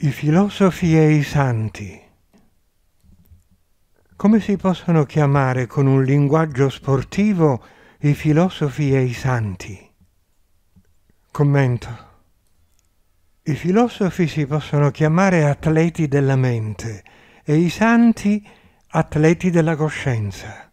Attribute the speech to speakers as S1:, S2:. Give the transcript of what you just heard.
S1: I filosofi e i santi. Come si possono chiamare con un linguaggio sportivo i filosofi e i santi? Commento. I filosofi si possono chiamare atleti della mente e i santi atleti della coscienza.